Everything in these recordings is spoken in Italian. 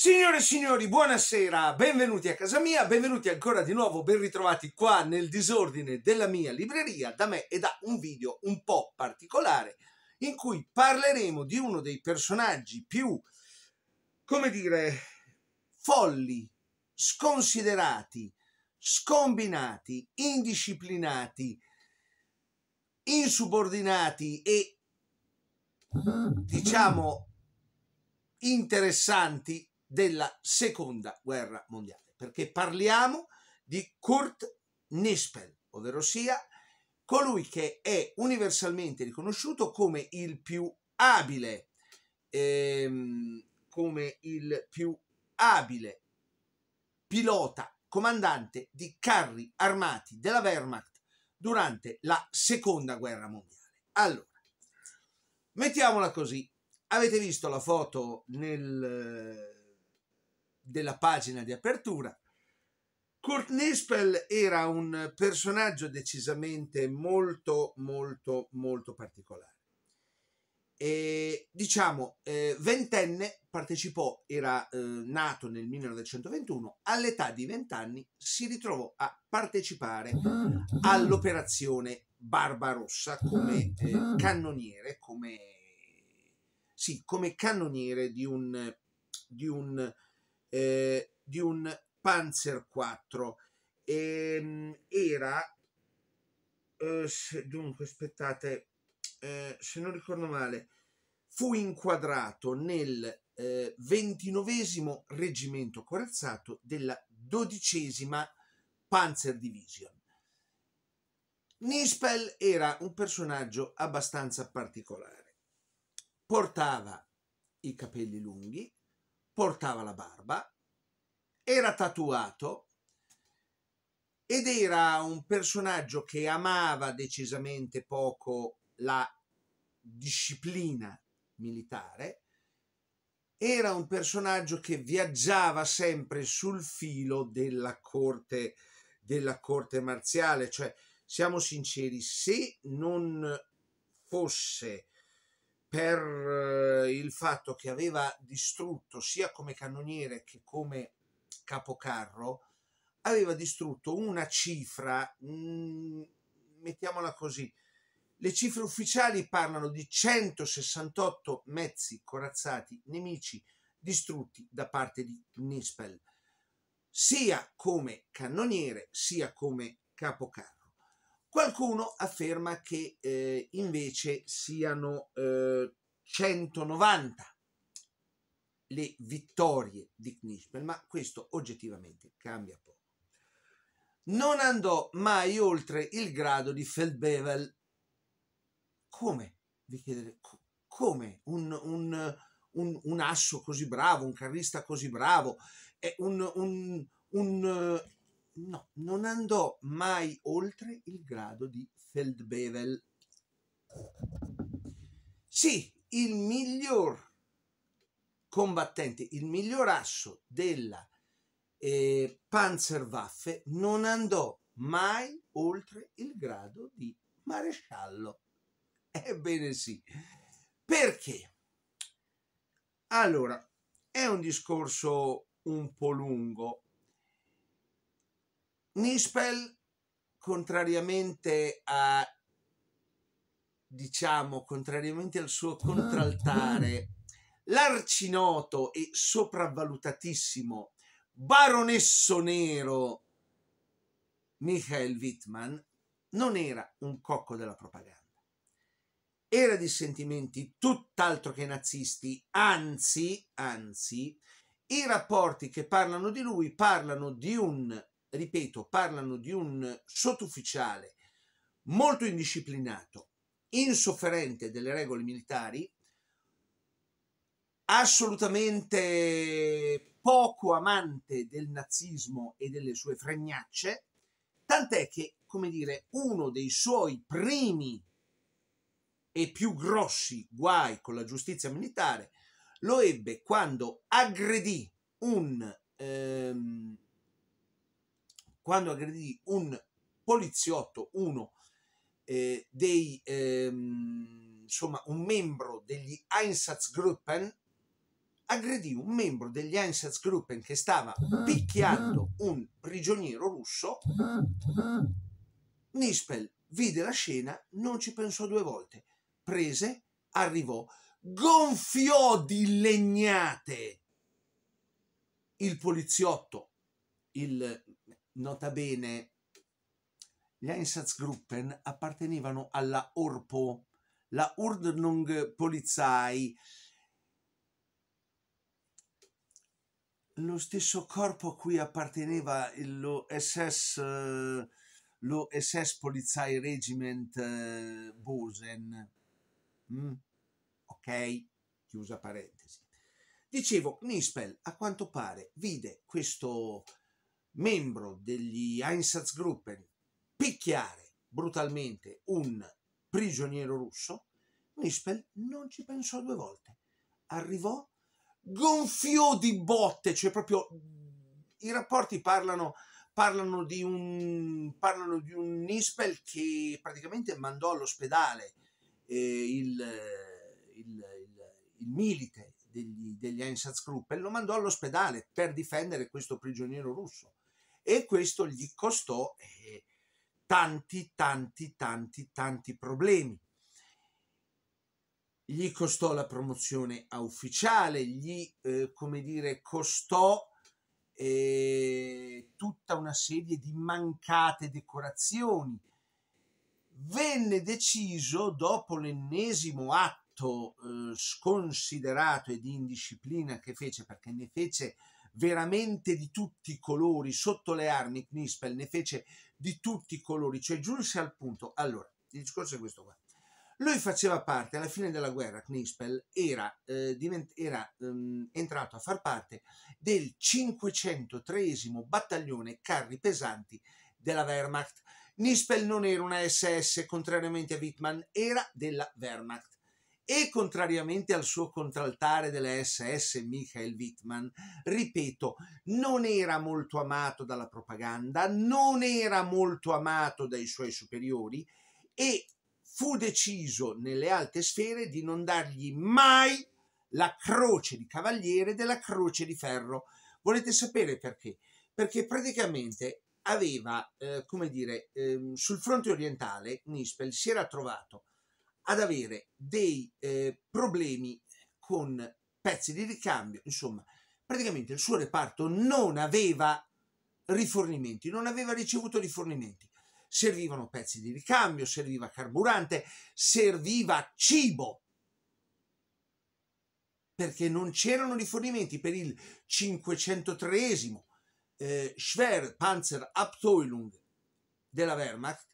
Signore e signori, buonasera, benvenuti a casa mia, benvenuti ancora di nuovo, ben ritrovati qua nel disordine della mia libreria, da me e da un video un po' particolare in cui parleremo di uno dei personaggi più, come dire, folli, sconsiderati, scombinati, indisciplinati, insubordinati e, diciamo, interessanti della seconda guerra mondiale, perché parliamo di Kurt Nispel, ovvero sia colui che è universalmente riconosciuto come il più abile, ehm, come il più abile pilota, comandante di carri armati della Wehrmacht durante la seconda guerra mondiale. Allora, mettiamola così, avete visto la foto nel della pagina di apertura. Kurt Nispel era un personaggio decisamente molto, molto, molto particolare. E, diciamo, eh, ventenne partecipò, era eh, nato nel 1921, all'età di vent'anni si ritrovò a partecipare all'operazione Barbarossa come eh, cannoniere, come, sì, come cannoniere di un, di un eh, di un Panzer 4. E, ehm, era, eh, se, dunque, aspettate, eh, se non ricordo male, fu inquadrato nel eh, 29 reggimento corazzato della dodicesima Panzer Division. Nispel era un personaggio abbastanza particolare. Portava i capelli lunghi, portava la barba, era tatuato ed era un personaggio che amava decisamente poco la disciplina militare, era un personaggio che viaggiava sempre sul filo della corte, della corte marziale, cioè siamo sinceri, se non fosse per eh, il fatto che aveva distrutto sia come cannoniere che come capocarro, aveva distrutto una cifra, mm, mettiamola così, le cifre ufficiali parlano di 168 mezzi corazzati nemici distrutti da parte di Nispel, sia come cannoniere sia come capocarro. Qualcuno afferma che eh, invece siano eh, 190 le vittorie di Knispel, ma questo oggettivamente cambia poco. Non andò mai oltre il grado di Feldbevel. Come? Vi chiedete, come un, un, un, un, asso così bravo, un carrista così bravo, eh, un, no, non andò mai oltre il grado di Feldbevel. Sì, il miglior combattente, il miglior asso della eh, Panzerwaffe non andò mai oltre il grado di maresciallo. Ebbene sì, perché? Allora, è un discorso un po' lungo, Nispel, contrariamente a diciamo, contrariamente al suo contraltare, l'arcinoto e sopravvalutatissimo baronesso nero Michael Wittmann non era un cocco della propaganda. Era di sentimenti tutt'altro che nazisti, anzi, anzi, i rapporti che parlano di lui parlano di un ripeto, parlano di un sottufficiale molto indisciplinato, insofferente delle regole militari, assolutamente poco amante del nazismo e delle sue fregnacce, tant'è che, come dire, uno dei suoi primi e più grossi guai con la giustizia militare lo ebbe quando aggredì un ehm, quando aggredì un poliziotto, uno eh, dei, ehm, insomma, un membro degli Einsatzgruppen, aggredì un membro degli Einsatzgruppen che stava ah, ah. picchiando un prigioniero russo. Ah, Nispel vide la scena, non ci pensò due volte, prese, arrivò, gonfiò di legnate il poliziotto, il, Nota bene, gli Einsatzgruppen appartenevano alla Orpo, la Ordnung Polizei, lo stesso corpo a cui apparteneva lo SS, lo SS Polizei Regiment eh, Bosen. Mm. Ok, chiusa parentesi. Dicevo, Nispel a quanto pare vide questo membro degli Einsatzgruppen picchiare brutalmente un prigioniero russo, Nispel non ci pensò due volte. Arrivò, gonfiò di botte, cioè proprio i rapporti parlano, parlano, di, un, parlano di un Nispel che praticamente mandò all'ospedale eh, il, il, il, il, milite degli, degli Einsatzgruppen, lo mandò all'ospedale per difendere questo prigioniero russo e questo gli costò eh, tanti, tanti, tanti, tanti problemi. Gli costò la promozione a ufficiale, gli, eh, come dire, costò eh, tutta una serie di mancate decorazioni. Venne deciso, dopo l'ennesimo atto eh, sconsiderato e di indisciplina che fece, perché ne fece veramente di tutti i colori sotto le armi Knispel ne fece di tutti i colori cioè giunse al punto allora il discorso è questo qua lui faceva parte alla fine della guerra Knispel era, eh, divent- era ehm, entrato a far parte del 503 battaglione carri pesanti della Wehrmacht Knispel non era una SS contrariamente a Wittmann era della Wehrmacht e contrariamente al suo contraltare delle SS Michael Wittmann, ripeto, non era molto amato dalla propaganda, non era molto amato dai suoi superiori e fu deciso nelle alte sfere di non dargli mai la croce di cavaliere della croce di ferro. Volete sapere perché? Perché praticamente aveva, eh, come dire, eh, sul fronte orientale Nispel si era trovato ad avere dei eh, problemi con pezzi di ricambio, insomma, praticamente il suo reparto non aveva rifornimenti, non aveva ricevuto rifornimenti. Servivano pezzi di ricambio, serviva carburante, serviva cibo, perché non c'erano rifornimenti per il 503 eh, Schwer Panzer Abteilung della Wehrmacht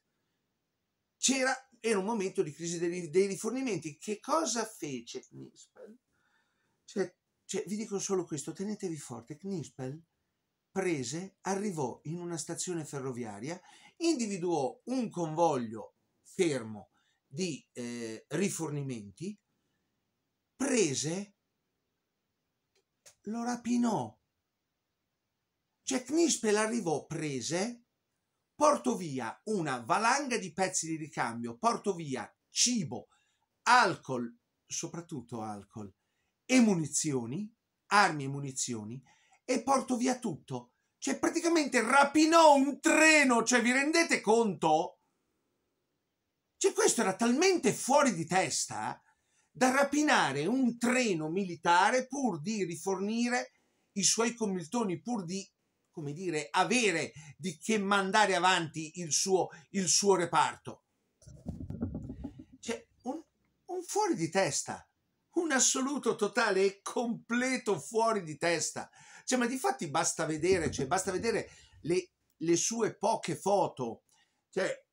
c'era era un momento di crisi dei, dei rifornimenti. Che cosa fece Knispel? Cioè, cioè, vi dico solo questo, tenetevi forte, Knispel prese, arrivò in una stazione ferroviaria, individuò un convoglio fermo di eh, rifornimenti, prese, lo rapinò. Cioè Knispel arrivò, prese, porto via una valanga di pezzi di ricambio, porto via cibo, alcol, soprattutto alcol, e munizioni, armi e munizioni, e porto via tutto. Cioè, praticamente rapinò un treno, cioè vi rendete conto? Cioè, questo era talmente fuori di testa eh, da rapinare un treno militare pur di rifornire i suoi commiltoni, pur di come dire, avere di che mandare avanti il suo, il suo reparto. Cioè, un, un fuori di testa, un assoluto, totale e completo fuori di testa. Cioè, ma di fatti basta vedere, cioè, basta vedere le, le sue poche foto. Cioè,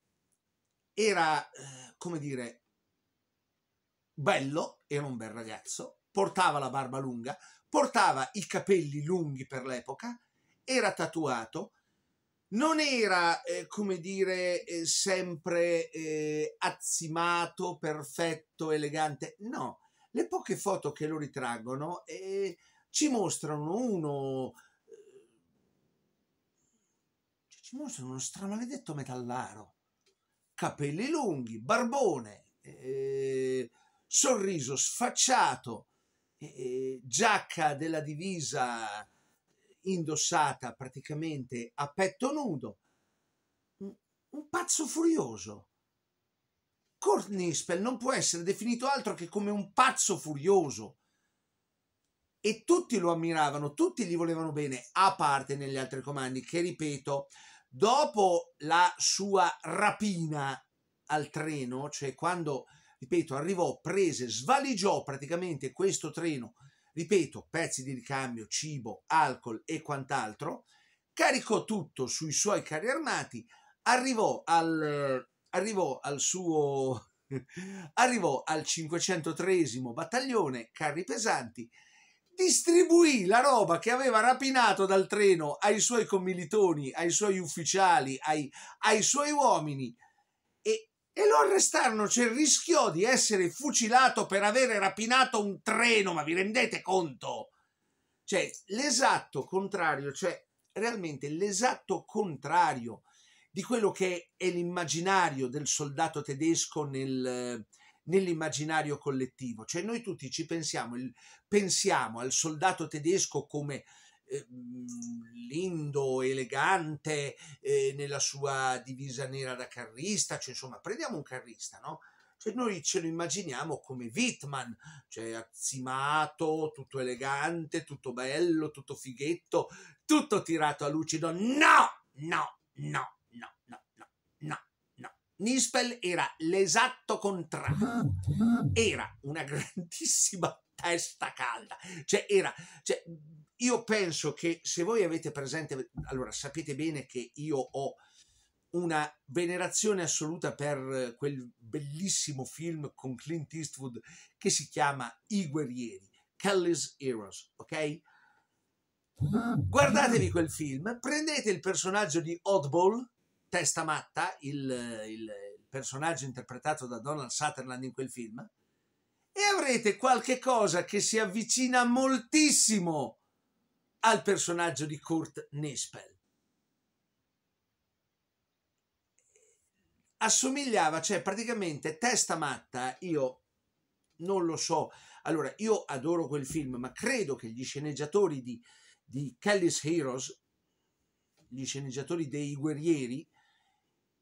era, eh, come dire, bello, era un bel ragazzo, portava la barba lunga, portava i capelli lunghi per l'epoca, era tatuato, non era, eh, come dire, eh, sempre eh, azzimato, perfetto, elegante. No, le poche foto che lo ritraggono eh, ci mostrano uno. Eh, ci mostrano uno stramaledetto metallaro, capelli lunghi, barbone, eh, sorriso sfacciato, giacca della divisa indossata praticamente a petto nudo, un, pazzo furioso. Kurt Nispel non può essere definito altro che come un pazzo furioso. E tutti lo ammiravano, tutti gli volevano bene, a parte negli altri comandi, che ripeto, dopo la sua rapina al treno, cioè quando, ripeto, arrivò, prese, svaligiò praticamente questo treno ripeto, pezzi di ricambio, cibo, alcol e quant'altro, caricò tutto sui suoi carri armati, arrivò al, arrivò al suo... Arrivò al 503 battaglione carri pesanti, distribuì la roba che aveva rapinato dal treno ai suoi commilitoni, ai suoi ufficiali, ai, ai suoi uomini e lo arrestarono, cioè rischiò di essere fucilato per avere rapinato un treno, ma vi rendete conto? Cioè, l'esatto contrario, cioè realmente l'esatto contrario di quello che è l'immaginario del soldato tedesco nel, nell'immaginario collettivo. Cioè noi tutti ci pensiamo, il, pensiamo al soldato tedesco come Ehm, lindo, elegante, eh, nella sua divisa nera da carrista, cioè insomma prendiamo un carrista, no? Cioè noi ce lo immaginiamo come Wittman, cioè azzimato, tutto elegante, tutto bello, tutto fighetto, tutto tirato a lucido. No, no, no, no, no, no, no, no. Nispel era l'esatto contrario. Esatto, esatto. Era una grandissima testa calda. Cioè era... Cioè, io penso che se voi avete presente, allora sapete bene che io ho una venerazione assoluta per quel bellissimo film con Clint Eastwood che si chiama I guerrieri, Kelly's Heroes, ok? Guardatevi quel film, prendete il personaggio di Oddball, testa matta, il, il, il personaggio interpretato da Donald Sutherland in quel film, e avrete qualche cosa che si avvicina moltissimo al personaggio di Kurt Nispel. Assomigliava, cioè praticamente testa matta, io non lo so. Allora, io adoro quel film, ma credo che gli sceneggiatori di, di Kelly's Heroes, gli sceneggiatori dei guerrieri,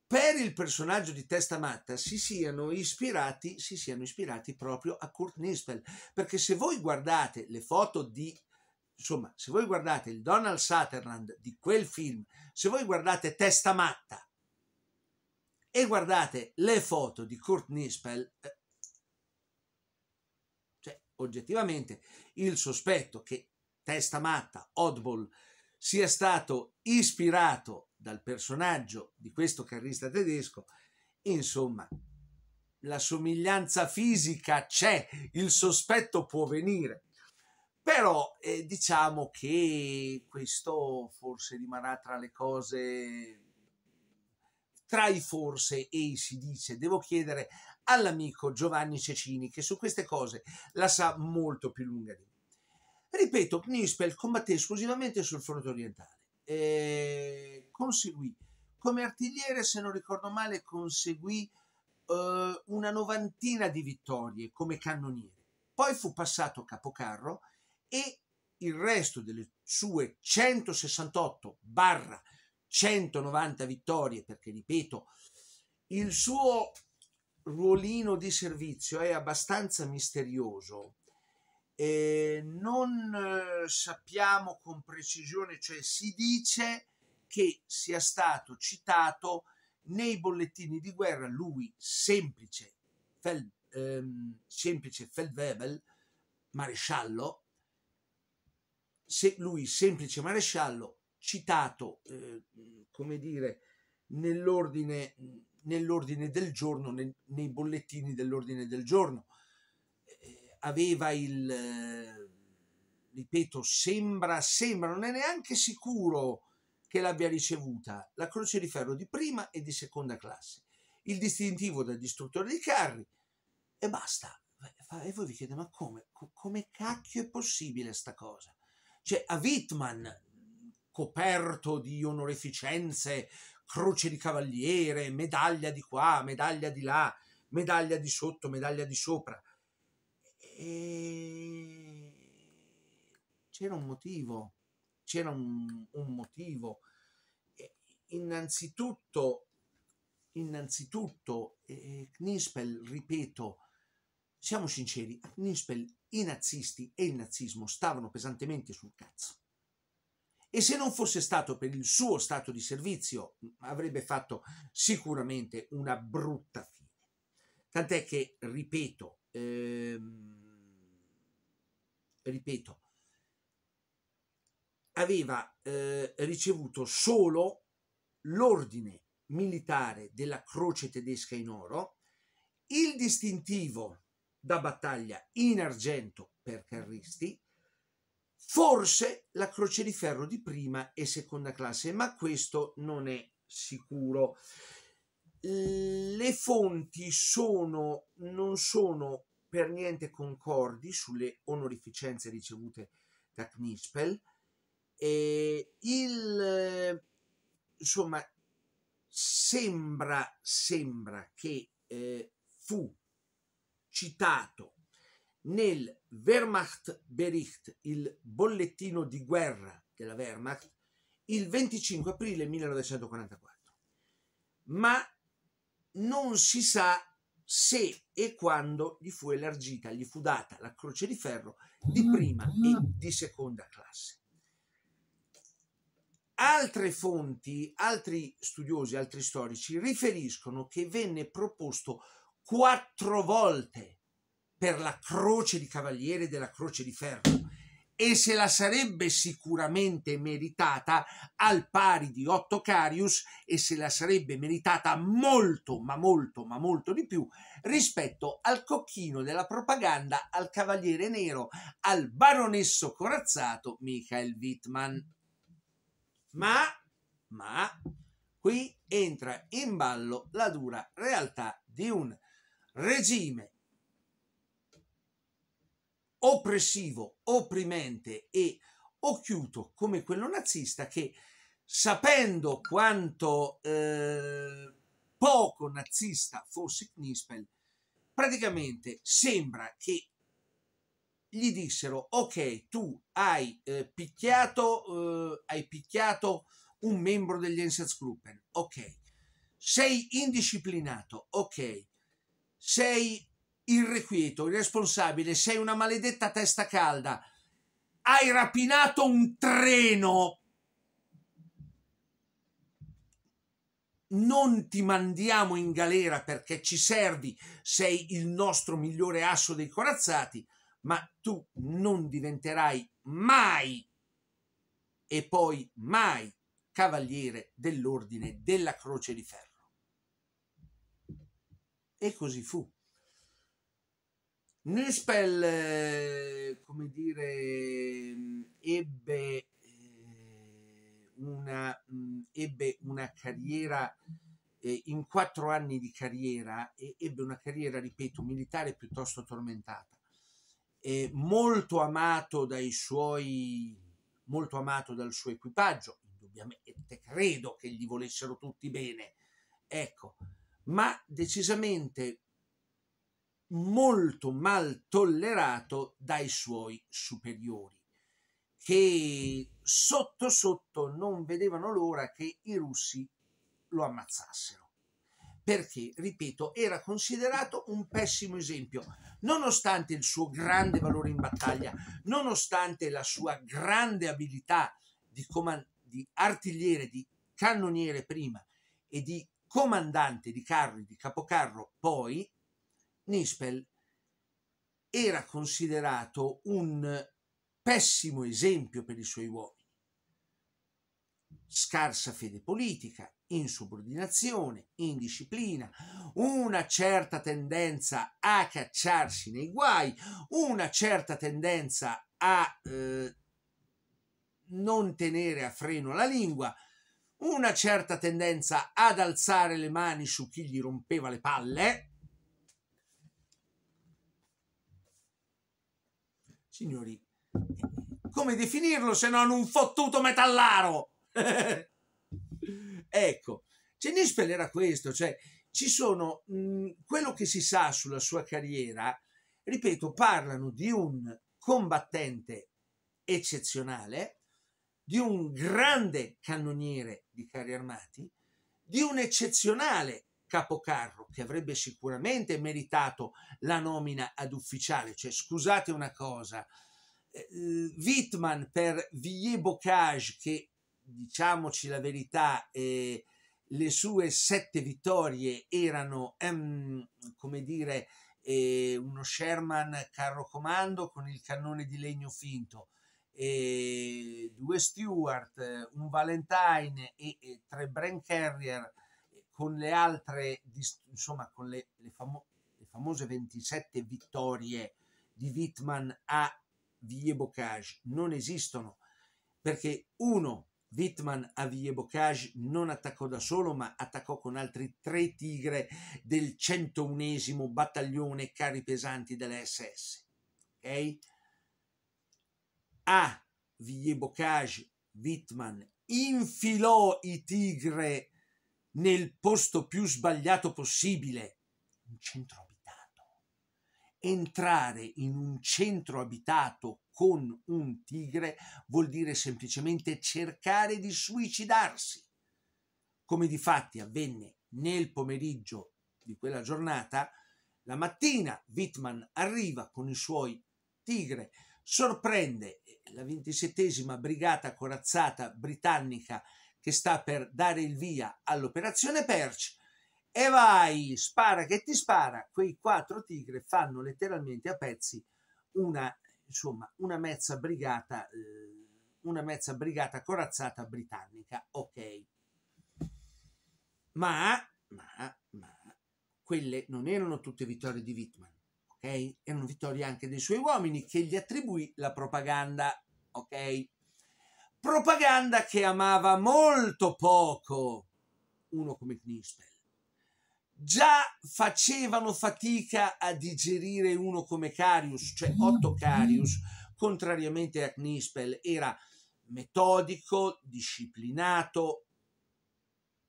per il personaggio di Testa Matta si siano, ispirati, si siano ispirati proprio a Kurt Nispel. Perché se voi guardate le foto di Insomma, se voi guardate il Donald Sutherland di quel film, se voi guardate Testa Matta e guardate le foto di Kurt Nispel, eh, cioè oggettivamente il sospetto che Testa Matta, Oddball, sia stato ispirato dal personaggio di questo carrista tedesco, insomma, la somiglianza fisica c'è, il sospetto può venire però eh, diciamo che questo forse rimarrà tra le cose tra i forse e i si dice devo chiedere all'amico Giovanni Cecini che su queste cose la sa molto più lunga di me ripeto Knispel combatté esclusivamente sul fronte orientale eh, conseguì come artigliere se non ricordo male conseguì eh, una novantina di vittorie come cannoniere poi fu passato capocarro e il resto delle sue 168 barra 190 vittorie, perché ripeto, il suo ruolino di servizio è abbastanza misterioso. E non eh, sappiamo con precisione, cioè si dice che sia stato citato nei bollettini di guerra lui, semplice, fel, ehm, semplice Feldwebel, maresciallo, se lui, semplice maresciallo, citato, eh, come dire, nell'ordine, nell'ordine del giorno, nel, nei bollettini dell'ordine del giorno. Eh, aveva il, ripeto, sembra, sembra, non è neanche sicuro che l'abbia ricevuta, la croce di ferro di prima e di seconda classe, il distintivo da distruttore di carri e basta. E voi vi chiedete, ma come? come cacchio è possibile sta cosa? Cioè, a Wittmann, coperto di onorificenze, croce di cavaliere, medaglia di qua, medaglia di là, medaglia di sotto, medaglia di sopra. E... C'era un motivo, c'era un, un motivo. E innanzitutto, innanzitutto eh, Knispel, ripeto, siamo sinceri, Knispel i nazisti e il nazismo stavano pesantemente sul cazzo. E se non fosse stato per il suo stato di servizio, avrebbe fatto sicuramente una brutta fine. Tant'è che, ripeto, ehm, ripeto, aveva eh, ricevuto solo l'ordine militare della Croce tedesca in oro, il distintivo da battaglia in argento per carristi, forse la croce di ferro di prima e seconda classe, ma questo non è sicuro. Le fonti sono, non sono per niente concordi sulle onorificenze ricevute da Knispel. E il, insomma, sembra, sembra che eh, fu citato nel Wehrmachtbericht, il bollettino di guerra della Wehrmacht, il 25 aprile 1944. Ma non si sa se e quando gli fu elargita, gli fu data la croce di ferro di prima e di seconda classe. Altre fonti, altri studiosi, altri storici riferiscono che venne proposto quattro volte per la croce di cavaliere della croce di ferro e se la sarebbe sicuramente meritata al pari di Otto Carius e se la sarebbe meritata molto, ma molto, ma molto di più rispetto al cocchino della propaganda, al cavaliere nero, al baronesso corazzato Michael Wittmann. Ma, ma, qui entra in ballo la dura realtà di un regime oppressivo, opprimente e occhiuto come quello nazista che sapendo quanto eh, poco nazista fosse Knispel, praticamente sembra che gli dissero ok tu hai eh, picchiato eh, hai picchiato un membro degli Einsatzgruppen ok sei indisciplinato ok sei irrequieto, irresponsabile, sei una maledetta testa calda, hai rapinato un treno, non ti mandiamo in galera perché ci servi, sei il nostro migliore asso dei corazzati, ma tu non diventerai mai e poi mai cavaliere dell'ordine della Croce di Ferro. E così fu. Nespel, eh, come dire, mm, ebbe eh, una, mm, ebbe una carriera eh, in quattro anni di carriera ebbe una carriera, ripeto, militare piuttosto tormentata. E molto amato dai suoi, molto amato dal suo equipaggio, indubbiamente credo che gli volessero tutti bene. Ecco, ma decisamente molto mal tollerato dai suoi superiori, che sotto sotto non vedevano l'ora che i russi lo ammazzassero. Perché, ripeto, era considerato un pessimo esempio, nonostante il suo grande valore in battaglia, nonostante la sua grande abilità di, coman- di artigliere, di cannoniere prima e di comandante di carri di capocarro, poi Nispel era considerato un pessimo esempio per i suoi uomini. Scarsa fede politica, insubordinazione, indisciplina, una certa tendenza a cacciarsi nei guai, una certa tendenza a eh, non tenere a freno la lingua, una certa tendenza ad alzare le mani su chi gli rompeva le palle. Signori, come definirlo se non un fottuto metallaro? ecco, Cenispel era questo, cioè ci sono mh, mm, quello che si sa sulla sua carriera, ripeto, parlano di un combattente eccezionale di un grande cannoniere di carri armati, di un eccezionale capocarro che avrebbe sicuramente meritato la nomina ad ufficiale. Cioè, scusate una cosa, eh, Wittmann per Villiers Bocage, che diciamoci la verità, eh, le sue sette vittorie erano, ehm, come dire, eh, uno Sherman carro comando con il cannone di legno finto due Stewart, un Valentine e, e tre Brand Carrier con le altre, insomma, con le, le, famo le famose 27 vittorie di Wittmann a Villebocage non esistono perché uno Wittmann a Villebocage non attaccò da solo, ma attaccò con altri tre tigre del 101 battaglione carri pesanti delle SS. Okay? a Villebocage Wittmann infilò i tigre nel posto più sbagliato possibile, un centro abitato. Entrare in un centro abitato con un tigre vuol dire semplicemente cercare di suicidarsi. Come di fatti avvenne nel pomeriggio di quella giornata, la mattina Wittmann arriva con i suoi tigre sorprende eh, la 27 Brigata Corazzata Britannica che sta per dare il via all'operazione Perch e vai, spara che ti spara, quei quattro tigre fanno letteralmente a pezzi una, insomma, una mezza brigata, eh, una mezza brigata corazzata britannica, ok. Ma, ma, ma, quelle non erano tutte vittorie di Wittmann ok? una vittoria anche dei suoi uomini che gli attribuì la propaganda, ok? Propaganda che amava molto poco uno come Knispel. Già facevano fatica a digerire uno come Carius, cioè Otto Carius, contrariamente a Knispel, era metodico, disciplinato,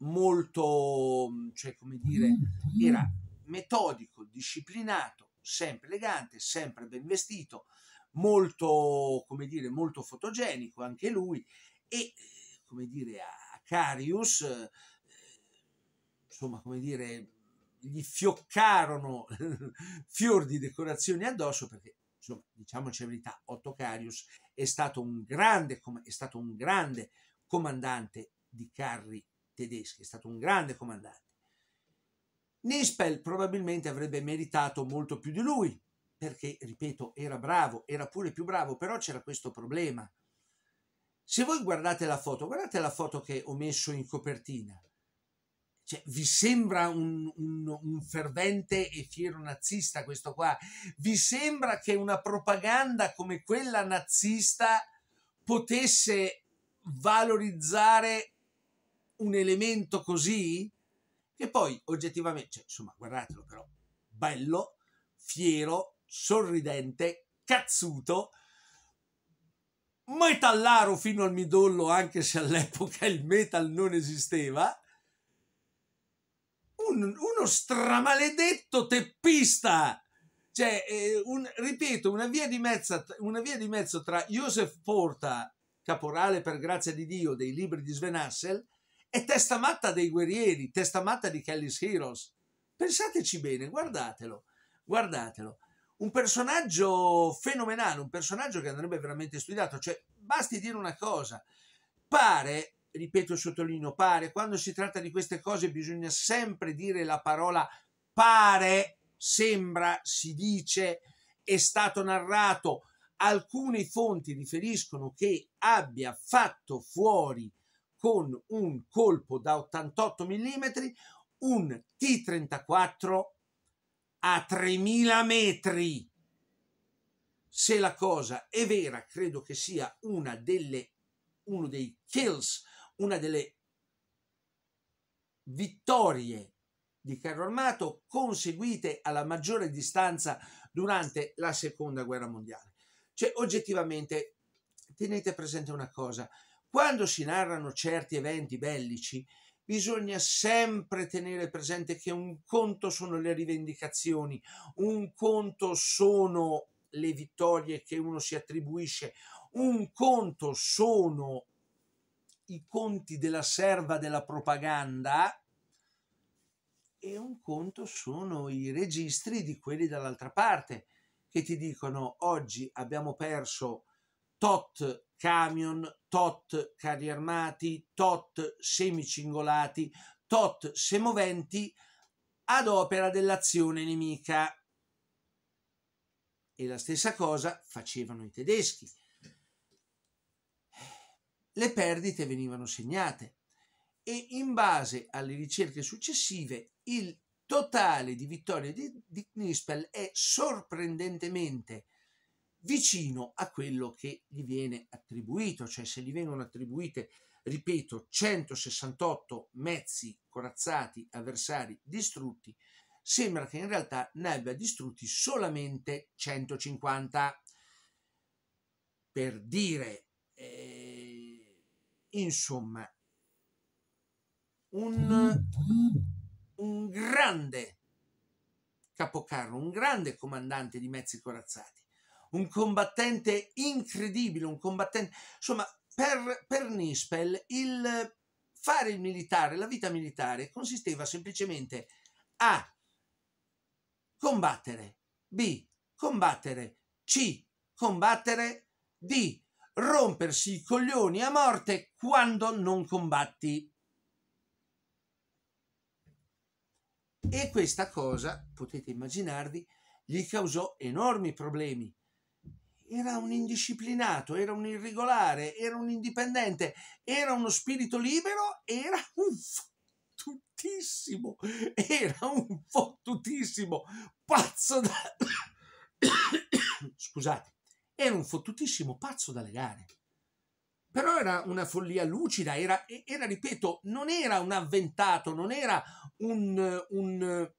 molto, cioè come dire, era metodico, disciplinato, sempre elegante, sempre ben vestito, molto, come dire, molto fotogenico anche lui e, eh, come dire, a Carius, eh, insomma, come dire, gli fioccarono fior di decorazioni addosso perché insomma, diciamoci la verità, Otto Carius è stato un grande, è stato un grande comandante di carri tedeschi, è stato un grande comandante. Nispel probabilmente avrebbe meritato molto più di lui, perché, ripeto, era bravo, era pure più bravo, però c'era questo problema. Se voi guardate la foto, guardate la foto che ho messo in copertina. Cioè, vi sembra un, un, un fervente e fiero nazista questo qua? Vi sembra che una propaganda come quella nazista potesse valorizzare un elemento così? che poi oggettivamente, cioè, insomma, guardatelo però, bello, fiero, sorridente, cazzuto, metallaro fino al midollo, anche se all'epoca il metal non esisteva, un, uno stramaledetto teppista, cioè, eh, un, ripeto, una via, di mezzo, una via di mezzo tra Joseph Porta, caporale per grazia di Dio dei libri di Sven Hassel, è testa matta dei guerrieri, testa matta di Kelly's Heroes. Pensateci bene, guardatelo, guardatelo. Un personaggio fenomenale, un personaggio che andrebbe veramente studiato. Cioè, basti dire una cosa, pare, ripeto e sottolineo, pare, quando si tratta di queste cose bisogna sempre dire la parola pare, sembra, si dice, è stato narrato. Alcune fonti riferiscono che abbia fatto fuori con un colpo da 88 mm un T34 a 3000 metri. Se la cosa è vera, credo che sia una delle, uno dei kills, una delle vittorie di carro armato conseguite alla maggiore distanza durante la seconda guerra mondiale. Cioè, oggettivamente, tenete presente una cosa, quando si narrano certi eventi bellici, bisogna sempre tenere presente che un conto sono le rivendicazioni, un conto sono le vittorie che uno si attribuisce, un conto sono i conti della serva della propaganda e un conto sono i registri di quelli dall'altra parte che ti dicono oggi abbiamo perso tot camion, tot carri armati, tot semicingolati, tot semoventi ad opera dell'azione nemica. E la stessa cosa facevano i tedeschi. Le perdite venivano segnate e in base alle ricerche successive il totale di vittorie di, di Knispel è sorprendentemente vicino a quello che gli viene attribuito, cioè se gli vengono attribuite, ripeto, 168 mezzi corazzati avversari distrutti, sembra che in realtà ne abbia distrutti solamente 150. Per dire, eh, insomma, un, un grande capocarro, un grande comandante di mezzi corazzati un combattente incredibile, un combattente... Insomma, per, per Nispel il fare il militare, la vita militare, consisteva semplicemente a combattere, b combattere, c combattere, d rompersi i coglioni a morte quando non combatti. E questa cosa, potete immaginarvi, gli causò enormi problemi era un indisciplinato, era un irregolare, era un indipendente, era uno spirito libero, era un fottutissimo, era un fottutissimo pazzo da... Scusate, era un fottutissimo pazzo da legare. Però era una follia lucida, era, era ripeto, non era un avventato, non era un, un,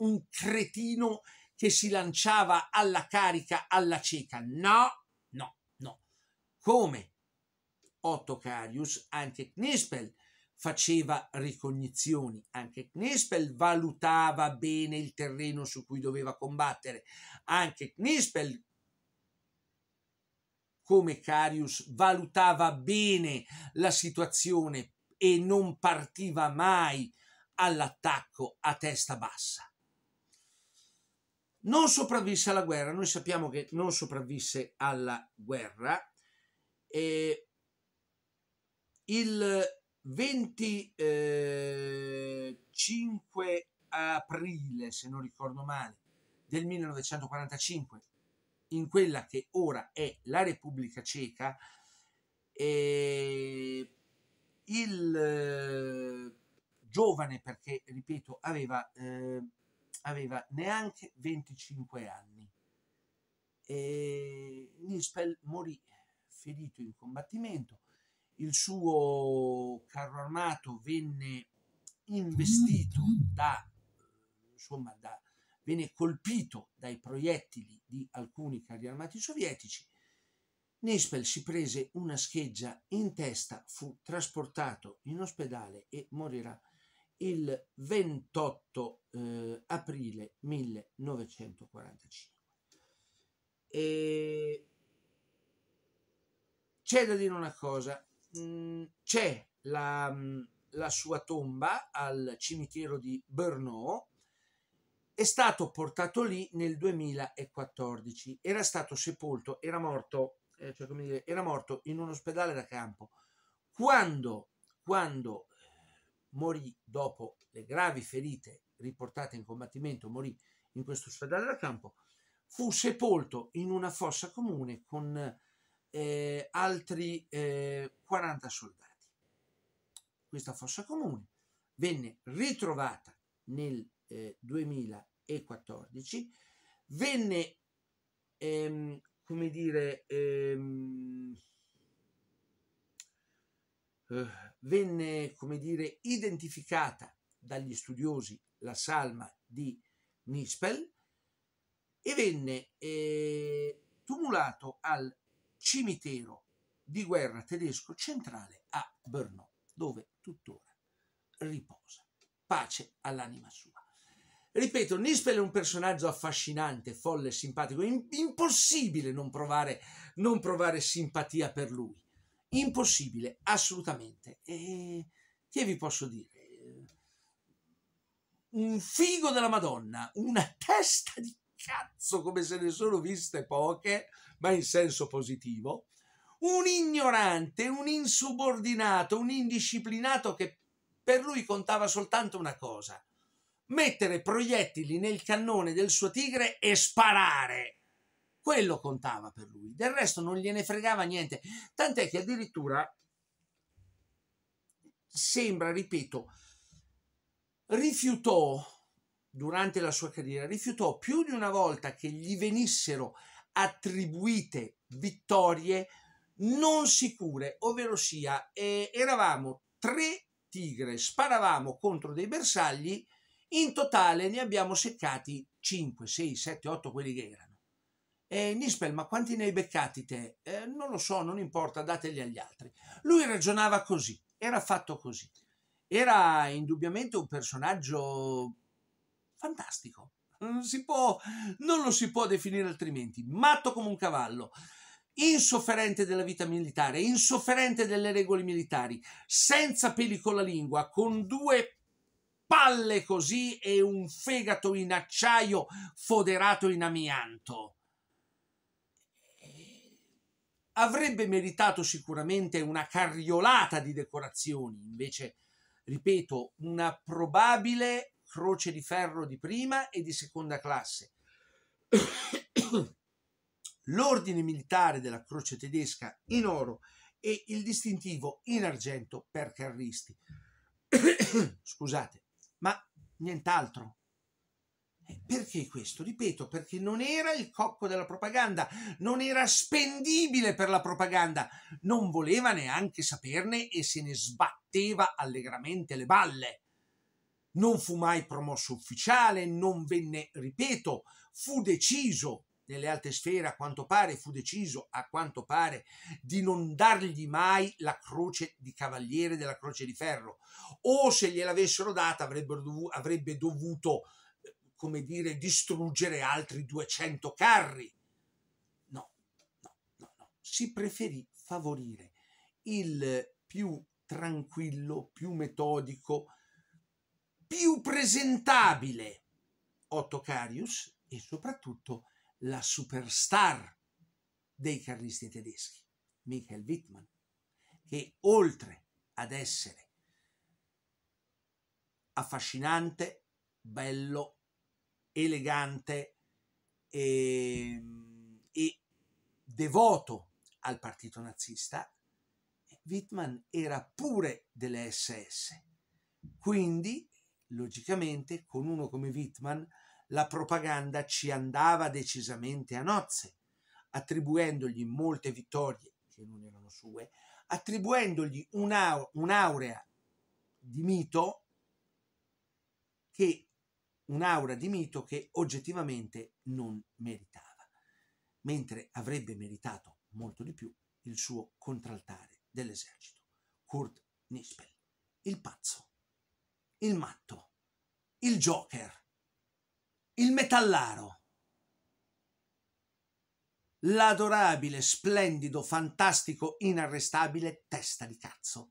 un cretino che si lanciava alla carica alla cieca. No, no, no. Come Otto Carius, anche Knispel faceva ricognizioni, anche Knispel valutava bene il terreno su cui doveva combattere, anche Knispel come Carius valutava bene la situazione e non partiva mai all'attacco a testa bassa. Non sopravvisse alla guerra, noi sappiamo che non sopravvisse alla guerra. Eh, il 25 aprile, se non ricordo male, del 1945, in quella che ora è la Repubblica Ceca, eh, il giovane, perché ripeto, aveva eh, aveva neanche 25 anni. E Nispel morì ferito in combattimento. Il suo carro armato venne investito da, insomma, da, venne colpito dai proiettili di alcuni carri armati sovietici. Nispel si prese una scheggia in testa, fu trasportato in ospedale e morirà il 28 eh, aprile 1945. E c'è da dire una cosa, mm, c'è la, mm, la sua tomba al cimitero di Brno, è stato portato lì nel 2014, era stato sepolto, era morto, eh, cioè, dire, era morto in un ospedale da campo. Quando, quando morì dopo le gravi ferite riportate in combattimento, morì in questo ospedale da campo, fu sepolto in una fossa comune con eh, altri eh, 40 soldati. Questa fossa comune venne ritrovata nel eh, 2014, venne, ehm, come dire, ehm, uh, venne, come dire, identificata dagli studiosi la salma di Nispel e venne eh, tumulato al cimitero di guerra tedesco centrale a Brno, dove tuttora riposa. Pace all'anima sua. Ripeto, Nispel è un personaggio affascinante, folle, simpatico, impossibile non provare, non provare simpatia per lui. Impossibile, assolutamente. E che vi posso dire? Un figo della Madonna, una testa di cazzo come se ne sono viste poche, ma in senso positivo. Un ignorante, un insubordinato, un indisciplinato che per lui contava soltanto una cosa, mettere proiettili nel cannone del suo tigre e sparare quello contava per lui, del resto non gliene fregava niente, tant'è che addirittura sembra, ripeto, rifiutò durante la sua carriera, rifiutò più di una volta che gli venissero attribuite vittorie non sicure, ovvero sia eh, eravamo tre tigre, sparavamo contro dei bersagli, in totale ne abbiamo seccati 5, 6, 7, 8 quelli che erano eh, Nispel, ma quanti ne hai beccati te? Eh, non lo so, non importa, dateli agli altri. Lui ragionava così, era fatto così. Era indubbiamente un personaggio fantastico. Non, mm, può, non lo si può definire altrimenti. Matto come un cavallo, insofferente della vita militare, insofferente delle regole militari, senza peli con la lingua, con due palle così e un fegato in acciaio foderato in amianto avrebbe meritato sicuramente una carriolata di decorazioni, invece, ripeto, una probabile croce di ferro di prima e di seconda classe. L'ordine militare della croce tedesca in oro e il distintivo in argento per carristi. Scusate, ma nient'altro. Eh, perché questo? Ripeto, perché non era il cocco della propaganda, non era spendibile per la propaganda, non voleva neanche saperne e se ne sbatteva allegramente le balle. Non fu mai promosso ufficiale, non venne, ripeto, fu deciso nelle alte sfere, a quanto pare fu deciso, a quanto pare, di non dargli mai la croce di cavaliere della croce di ferro. O se gliel'avessero data avrebbe dovuto come dire, distruggere altri 200 carri. No, no, no, no. Si preferì favorire il più tranquillo, più metodico, più presentabile Otto Carius e soprattutto la superstar dei carristi tedeschi, Michael Wittmann, che oltre ad essere affascinante, bello, elegante e, ehm, e devoto al partito nazista, Wittmann era pure delle SS. Quindi, logicamente, con uno come Wittmann, la propaganda ci andava decisamente a nozze, attribuendogli molte vittorie che non erano sue, attribuendogli un'aurea di mito che un'aura di mito che oggettivamente non meritava, mentre avrebbe meritato molto di più il suo contraltare dell'esercito, Kurt Nispel, il pazzo, il matto, il joker, il metallaro, l'adorabile, splendido, fantastico, inarrestabile testa di cazzo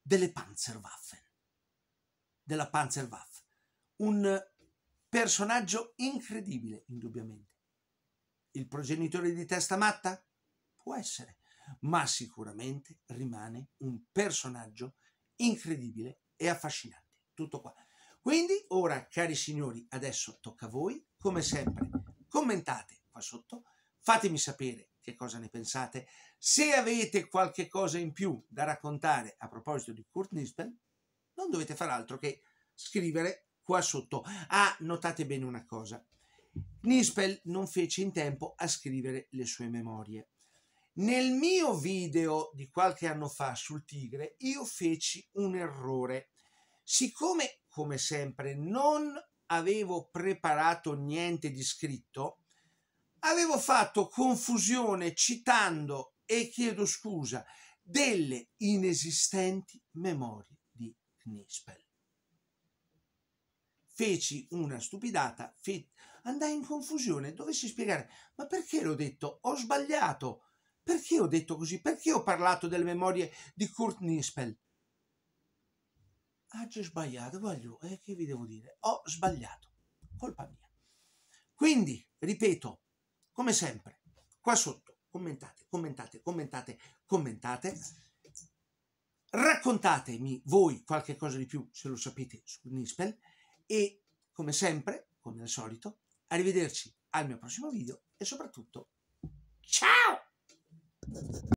delle Panzerwaffen, della Panzerwaffen un personaggio incredibile, indubbiamente. Il progenitore di testa matta? Può essere, ma sicuramente rimane un personaggio incredibile e affascinante. Tutto qua. Quindi ora, cari signori, adesso tocca a voi, come sempre, commentate qua sotto, fatemi sapere che cosa ne pensate, se avete qualche cosa in più da raccontare a proposito di Kurt Nisbel, non dovete far altro che scrivere qua sotto. Ah, notate bene una cosa. Nispel non fece in tempo a scrivere le sue memorie. Nel mio video di qualche anno fa sul tigre io feci un errore. Siccome, come sempre, non avevo preparato niente di scritto, avevo fatto confusione citando, e chiedo scusa, delle inesistenti memorie di Nispel feci una stupidata, fe... andai in confusione, dovessi spiegare, ma perché l'ho detto? Ho sbagliato. Perché ho detto così? Perché ho parlato delle memorie di Kurt Nispel? Ah, già sbagliato, voglio, eh, che vi devo dire? Ho sbagliato, colpa mia. Quindi, ripeto, come sempre, qua sotto, commentate, commentate, commentate, commentate raccontatemi voi qualche cosa di più se lo sapete su Nispel e come sempre, come al solito, arrivederci al mio prossimo video e soprattutto ciao!